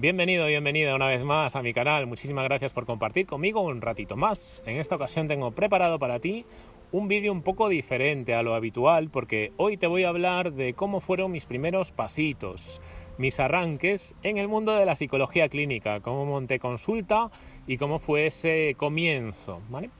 Bienvenido, bienvenida una vez más a mi canal. Muchísimas gracias por compartir conmigo un ratito más. En esta ocasión tengo preparado para ti un vídeo un poco diferente a lo habitual porque hoy te voy a hablar de cómo fueron mis primeros pasitos, mis arranques en el mundo de la psicología clínica, cómo monté consulta y cómo fue ese comienzo, ¿vale?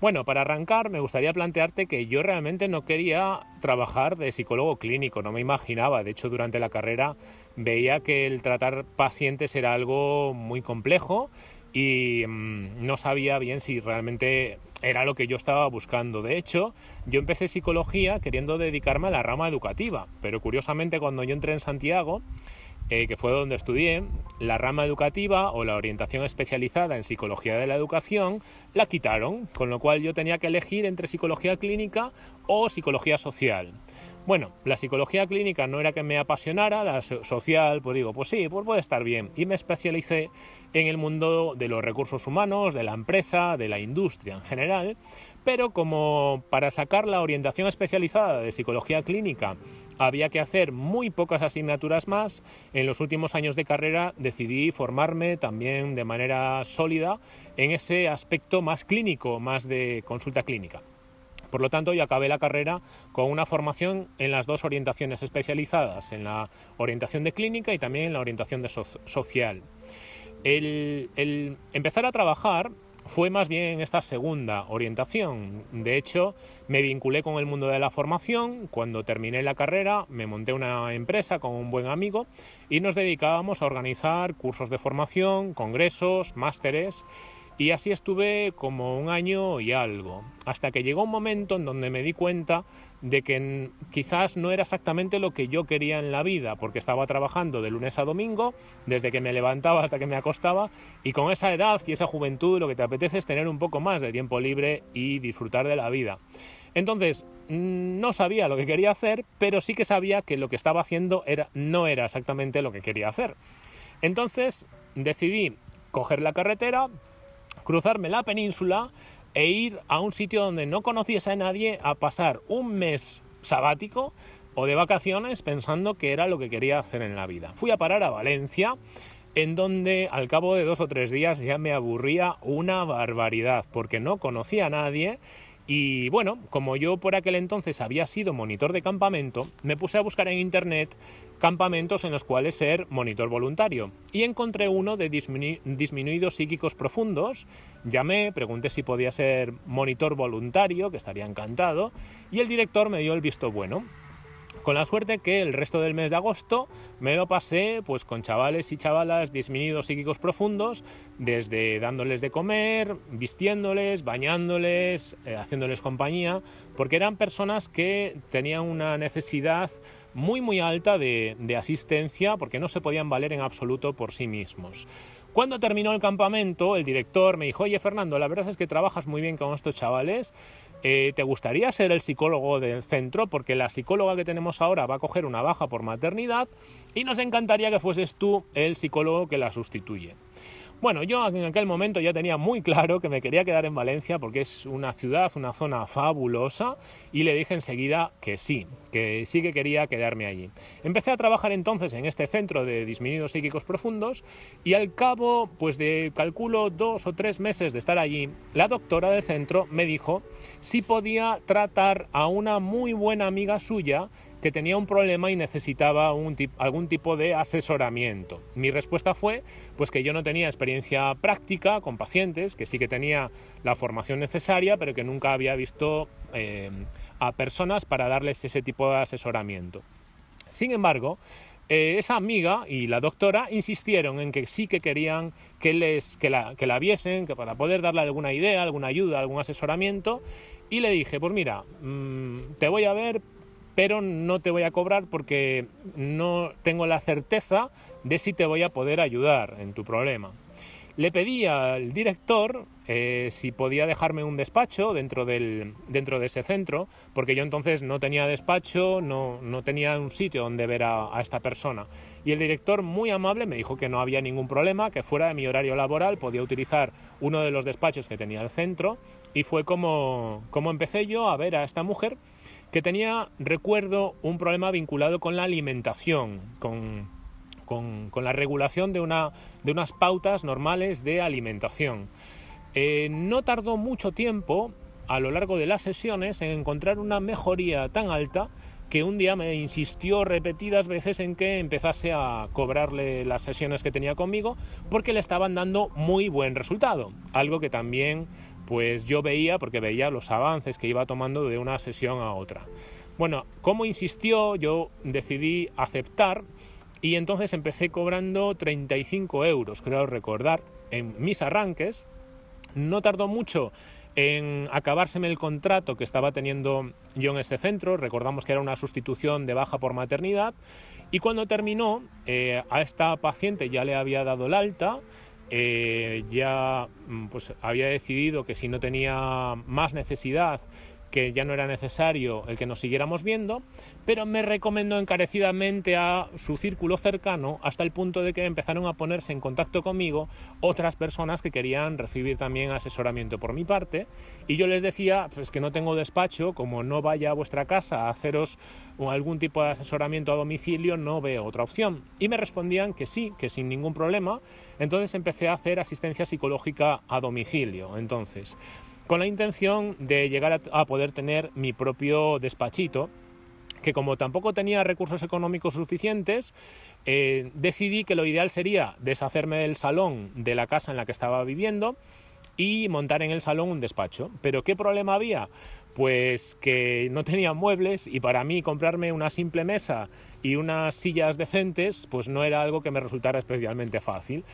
Bueno, para arrancar me gustaría plantearte que yo realmente no quería trabajar de psicólogo clínico, no me imaginaba, de hecho durante la carrera veía que el tratar pacientes era algo muy complejo y mm, no sabía bien si realmente era lo que yo estaba buscando. De hecho, yo empecé psicología queriendo dedicarme a la rama educativa, pero curiosamente cuando yo entré en Santiago, eh, que fue donde estudié, la rama educativa o la orientación especializada en psicología de la educación la quitaron, con lo cual yo tenía que elegir entre psicología clínica o psicología social. Bueno, la psicología clínica no era que me apasionara, la social, pues digo, pues sí, pues puede estar bien. Y me especialicé en el mundo de los recursos humanos, de la empresa, de la industria en general, pero como para sacar la orientación especializada de psicología clínica había que hacer muy pocas asignaturas más, en los últimos años de carrera decidí formarme también de manera sólida en ese aspecto más clínico, más de consulta clínica. Por lo tanto, yo acabé la carrera con una formación en las dos orientaciones especializadas, en la orientación de clínica y también en la orientación de social. El, el empezar a trabajar fue más bien en esta segunda orientación. De hecho, me vinculé con el mundo de la formación. Cuando terminé la carrera, me monté una empresa con un buen amigo y nos dedicábamos a organizar cursos de formación, congresos, másteres y así estuve como un año y algo, hasta que llegó un momento en donde me di cuenta de que quizás no era exactamente lo que yo quería en la vida, porque estaba trabajando de lunes a domingo, desde que me levantaba hasta que me acostaba, y con esa edad y esa juventud lo que te apetece es tener un poco más de tiempo libre y disfrutar de la vida. Entonces, no sabía lo que quería hacer, pero sí que sabía que lo que estaba haciendo era, no era exactamente lo que quería hacer. Entonces, decidí coger la carretera, cruzarme la península e ir a un sitio donde no conociese a nadie a pasar un mes sabático o de vacaciones pensando que era lo que quería hacer en la vida. Fui a parar a Valencia, en donde al cabo de dos o tres días ya me aburría una barbaridad, porque no conocía a nadie y bueno, como yo por aquel entonces había sido monitor de campamento, me puse a buscar en internet campamentos en los cuales ser monitor voluntario. Y encontré uno de disminuidos psíquicos profundos. Llamé, pregunté si podía ser monitor voluntario, que estaría encantado, y el director me dio el visto bueno. Con la suerte que el resto del mes de agosto me lo pasé pues con chavales y chavalas disminuidos psíquicos profundos, desde dándoles de comer, vistiéndoles, bañándoles, eh, haciéndoles compañía, porque eran personas que tenían una necesidad muy muy alta de, de asistencia porque no se podían valer en absoluto por sí mismos. Cuando terminó el campamento, el director me dijo, oye Fernando, la verdad es que trabajas muy bien con estos chavales, eh, ¿te gustaría ser el psicólogo del centro? Porque la psicóloga que tenemos ahora va a coger una baja por maternidad y nos encantaría que fueses tú el psicólogo que la sustituye. Bueno, yo en aquel momento ya tenía muy claro que me quería quedar en Valencia porque es una ciudad, una zona fabulosa y le dije enseguida que sí, que sí que quería quedarme allí. Empecé a trabajar entonces en este centro de disminuidos psíquicos profundos y al cabo pues de calculo dos o tres meses de estar allí, la doctora del centro me dijo si podía tratar a una muy buena amiga suya que tenía un problema y necesitaba algún tipo de asesoramiento. Mi respuesta fue pues que yo no tenía experiencia práctica con pacientes, que sí que tenía la formación necesaria, pero que nunca había visto eh, a personas para darles ese tipo de asesoramiento. Sin embargo, eh, esa amiga y la doctora insistieron en que sí que querían que, les, que, la, viesen, que para poder darle alguna idea, alguna ayuda, algún asesoramiento, y le dije, pues mira, mm, te voy a ver, pero no te voy a cobrar porque no tengo la certeza de si te voy a poder ayudar en tu problema. Le pedí al director eh, si podía dejarme un despacho dentro, dentro de ese centro, porque yo entonces no tenía despacho, no, tenía un sitio donde ver a, esta persona. Y el director, muy amable, me dijo que no había ningún problema, que fuera de mi horario laboral podía utilizar uno de los despachos que tenía el centro, y fue como empecé yo a ver a esta mujer que tenía, recuerdo, un problema vinculado con la alimentación, con, la regulación de, de unas pautas normales de alimentación. Eh, no tardó mucho tiempo a lo largo de las sesiones en encontrar una mejoría tan alta que un día me insistió repetidas veces en que empezase a cobrarle las sesiones que tenía conmigo porque le estaban dando muy buen resultado, algo que también pues yo veía porque veía los avances que iba tomando de una sesión a otra. Bueno, como insistió, yo decidí aceptar y entonces empecé cobrando 35 euros, creo recordar, en mis arranques. No tardó mucho en acabárseme el contrato que estaba teniendo yo en ese centro, recordamos que era una sustitución de baja por maternidad, y cuando terminó, eh, a esta paciente ya le había dado el alta, eh, ya mm, pues, había decidido que si no tenía más necesidad que ya no era necesario el que nos siguiéramos viendo, pero me recomendó encarecidamente a su círculo cercano hasta el punto de que empezaron a ponerse en contacto conmigo otras personas que querían recibir también asesoramiento por mi parte y yo les decía pues que no tengo despacho, como no vaya a vuestra casa a haceros algún tipo de asesoramiento a domicilio, no veo otra opción. Y me respondían que sí, que sin ningún problema, entonces empecé a hacer asistencia psicológica a domicilio. Entonces, con la intención de llegar a, poder tener mi propio despachito que como tampoco tenía recursos económicos suficientes, eh, decidí que lo ideal sería deshacerme del salón de la casa en la que estaba viviendo y montar en el salón un despacho. Pero ¿qué problema había? Pues que no tenía muebles y para mí comprarme una simple mesa y unas sillas decentes pues no era algo que me resultara especialmente fácil.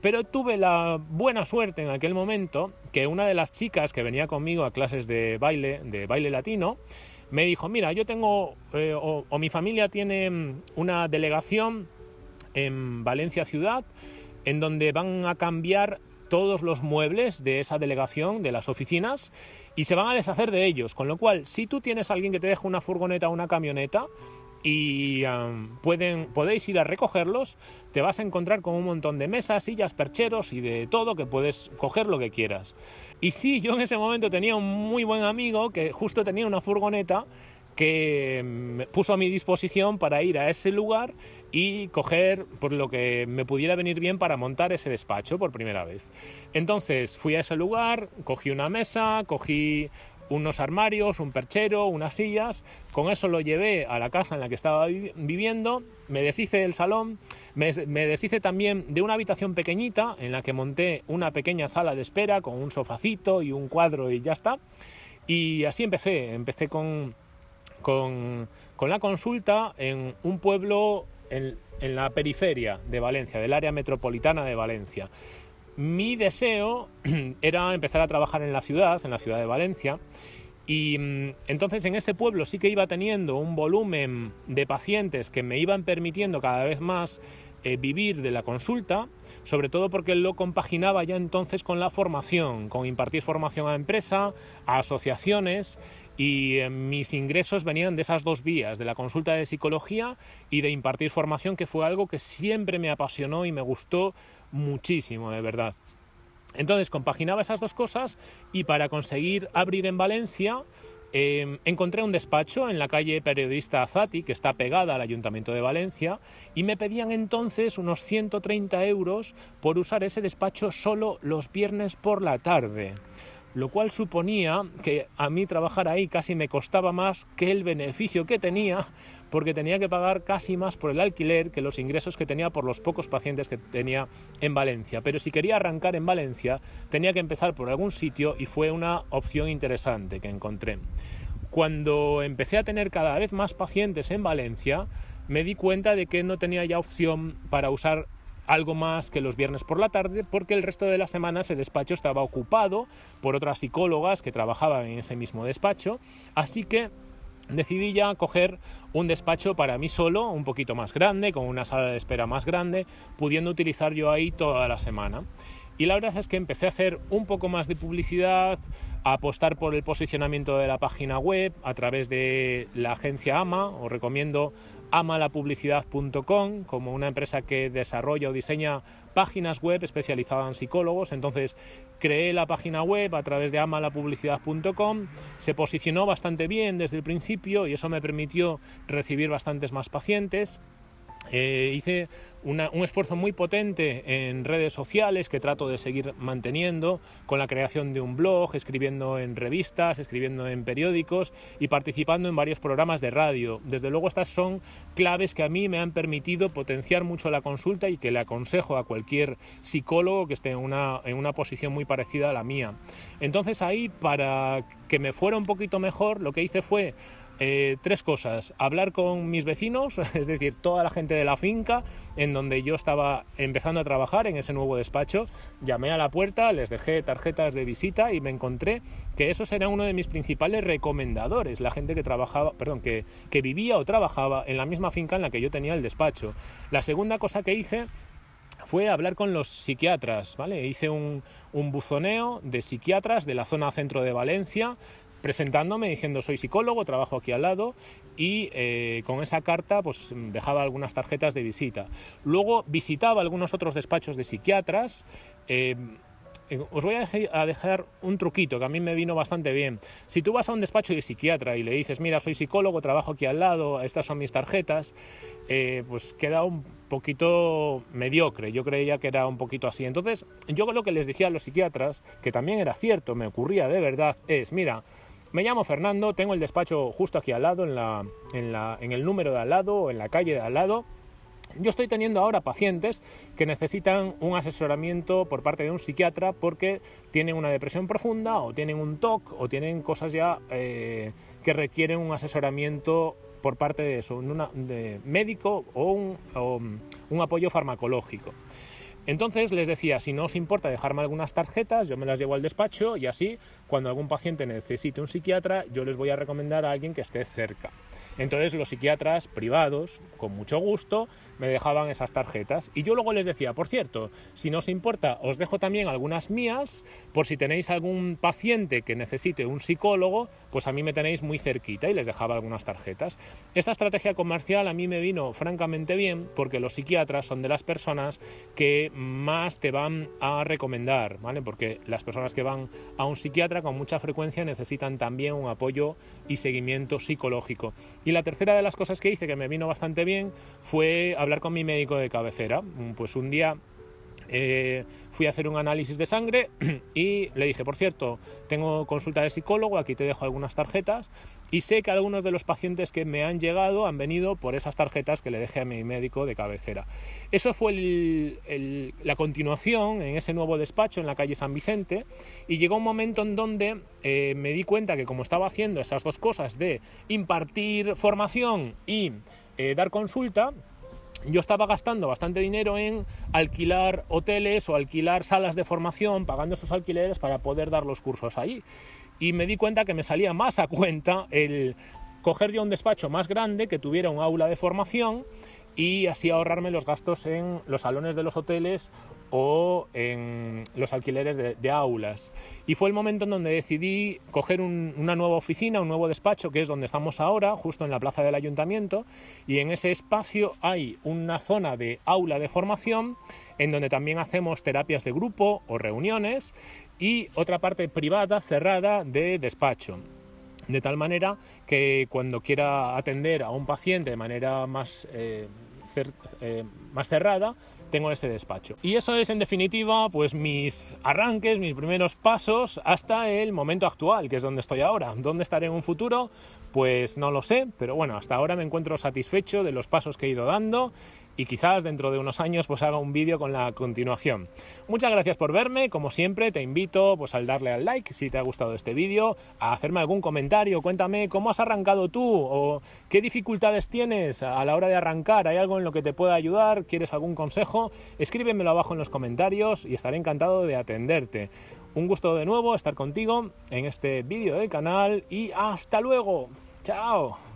Pero tuve la buena suerte en aquel momento que una de las chicas que venía conmigo a clases de baile, de baile latino, me dijo, mira, yo tengo, eh, o, mi familia tiene mm, una delegación en Valencia Ciudad, en donde van a cambiar todos los muebles de esa delegación, de las oficinas, y se van a deshacer de ellos. Con lo cual, si tú tienes alguien que te deja una furgoneta o una camioneta, y pueden, podéis ir a recogerlos. Te vas a encontrar con un montón de mesas, sillas, percheros y de todo que puedes coger lo que quieras. Y sí, yo en ese momento tenía un muy buen amigo que justo tenía una furgoneta que mm, puso a mi disposición para ir a ese lugar y coger por lo que me pudiera venir bien para montar ese despacho por primera vez. Entonces fui a ese lugar, cogí una mesa, cogí unos armarios, un perchero, unas sillas. Con eso lo llevé a la casa en la que estaba viviendo. Me deshice del salón, me, deshice también de una habitación pequeñita en la que monté una pequeña sala de espera con un sofacito y un cuadro y ya está. Y así empecé, empecé con, la consulta en un pueblo en la periferia de Valencia, del área metropolitana de Valencia mi deseo era empezar a trabajar en la ciudad, en la ciudad de Valencia, y mm, entonces en ese pueblo sí que iba teniendo un volumen de pacientes que me iban permitiendo cada vez más eh, vivir de la consulta, sobre todo porque lo compaginaba ya entonces con la formación, con impartir formación a empresa, a asociaciones y eh, mis ingresos venían de esas dos vías, de la consulta de psicología y de impartir formación, que fue algo que siempre me apasionó y me gustó muchísimo, de verdad. Entonces compaginaba esas dos cosas y para conseguir abrir en Valencia em, encontré un despacho en la calle Periodista Azati, que está pegada al Ayuntamiento de Valencia, y me pedían entonces unos 130 euros por usar ese despacho solo los viernes por la tarde lo cual suponía que a mí trabajar ahí casi me costaba más que el beneficio que tenía, porque tenía que pagar casi más por el alquiler que los ingresos que tenía por los pocos pacientes que tenía en Valencia. Pero si quería arrancar en Valencia, tenía que empezar por algún sitio y fue una opción interesante que encontré. Cuando empecé a tener cada vez más pacientes en Valencia, me di cuenta de que no tenía ya opción para usar algo más que los viernes por la tarde, porque el resto de la semana ese despacho estaba ocupado por otras psicólogas que trabajaban en ese mismo despacho, así que decidí ya coger un despacho para mí solo, un poquito más grande, con una sala de espera más grande, pudiendo utilizar yo ahí toda la semana. Y la verdad es que empecé a hacer un poco más de publicidad, a apostar por el posicionamiento de la página web a través de la agencia AMA. Os recomiendo amalapublicidad.com como una empresa que desarrolla o diseña páginas web especializadas en psicólogos. Entonces creé la página web a través de amalapublicidad.com, se posicionó bastante bien desde el principio y eso me permitió recibir bastantes más pacientes. Eh, hice un esfuerzo muy potente en redes sociales que trato de seguir manteniendo, con la creación de un blog, escribiendo en revistas, escribiendo en periódicos y participando en varios programas de radio. Desde luego estas son claves que a mí me han permitido potenciar mucho la consulta y que le aconsejo a cualquier psicólogo que esté en una posición muy parecida a la mía. Entonces ahí, para que me fuera un poquito mejor, lo que hice fue eh, tres cosas, hablar con mis vecinos, es decir, toda la gente de la finca en donde yo estaba empezando a trabajar en ese nuevo despacho, llamé a la puerta, les dejé tarjetas de visita y me encontré que eso será uno de mis principales recomendadores, la gente que trabajaba, perdón, que, vivía o trabajaba en la misma finca en la que yo tenía el despacho. La segunda cosa que hice fue hablar con los psiquiatras, ¿vale? Hice un, un, buzoneo de psiquiatras de la zona centro de Valencia presentándome diciendo soy psicólogo, trabajo aquí al lado y eh, con esa carta pues dejaba algunas tarjetas de visita. Luego visitaba algunos otros despachos de psiquiatras. Eh, os voy a dejar un truquito que a mí me vino bastante bien. Si tú vas a un despacho de psiquiatra y le dices, mira, soy psicólogo, trabajo aquí al lado, estas son mis tarjetas, eh, pues queda un poquito mediocre. Yo creía que era un poquito así. Entonces, yo lo que les decía a los psiquiatras, que también era cierto, me ocurría de verdad, es, mira, me llamo Fernando, tengo el despacho justo aquí al lado, en, el número de al lado, en la calle de al lado. Yo estoy teniendo ahora pacientes que necesitan un asesoramiento por parte de un psiquiatra porque tienen una depresión profunda o tienen un TOC o tienen cosas ya eh, que requieren un asesoramiento por parte de un de médico o un apoyo farmacológico. Entonces les decía, si no os importa dejarme algunas tarjetas, yo me las llevo al despacho y así, cuando algún paciente necesite un psiquiatra, yo les voy a recomendar a alguien que esté cerca. Entonces los psiquiatras privados, con mucho gusto, me dejaban esas tarjetas. Y yo luego les decía, por cierto, si no os importa, os dejo también algunas mías, por si tenéis algún paciente que necesite un psicólogo, pues a mí me tenéis muy cerquita y les dejaba algunas tarjetas. Esta estrategia comercial a mí me vino francamente bien porque los psiquiatras son de las personas que más te van a recomendar, ¿vale? Porque las personas que van a un psiquiatra con mucha frecuencia necesitan también un apoyo y seguimiento psicológico. Y la tercera de las cosas que hice que me vino bastante bien fue hablar con mi médico de cabecera. Mm, pues un día eh, fui a hacer un análisis de sangre y le dije, por cierto, tengo consulta de psicólogo, aquí te dejo algunas tarjetas y sé que algunos de los pacientes que me han llegado han venido por esas tarjetas que le dejé a mi médico de cabecera. Eso fue la continuación en ese nuevo despacho en la calle San Vicente y llegó un momento en donde eh, me di cuenta que como estaba haciendo esas dos cosas de impartir formación y eh, dar consulta, yo estaba gastando bastante dinero en alquilar hoteles o alquilar salas de formación, pagando esos alquileres para poder dar los cursos ahí. Y me di cuenta que me salía más a cuenta el coger yo un despacho más grande que tuviera un aula de formación y así ahorrarme los gastos en los salones de los hoteles o en los alquileres de, aulas. Y fue el momento en donde decidí coger una nueva oficina, un nuevo despacho, que es donde estamos ahora, justo en la plaza del ayuntamiento, y en ese espacio hay una zona de aula de formación, en donde también hacemos terapias de grupo o reuniones, y otra parte privada, cerrada, de despacho. De tal manera que cuando quiera atender a un paciente de manera más eh, eh, cerrada, tengo ese despacho. Y eso es en definitiva pues mis arranques, mis primeros pasos hasta el momento actual, que es donde estoy ahora. ¿Dónde estaré en un futuro? Pues no lo sé, pero bueno, hasta ahora me encuentro satisfecho de los pasos que he ido dando y quizás dentro de unos años pues haga un vídeo con la continuación. Muchas gracias por verme, como siempre te invito pues al darle al like si te ha gustado este vídeo, a hacerme algún comentario, cuéntame cómo has arrancado tú o qué dificultades tienes a la hora de arrancar, hay algo en lo que te pueda ayudar, quieres algún consejo, escríbemelo abajo en los comentarios y estaré encantado de atenderte. Un gusto de nuevo estar contigo en este vídeo del canal y hasta luego. Chao.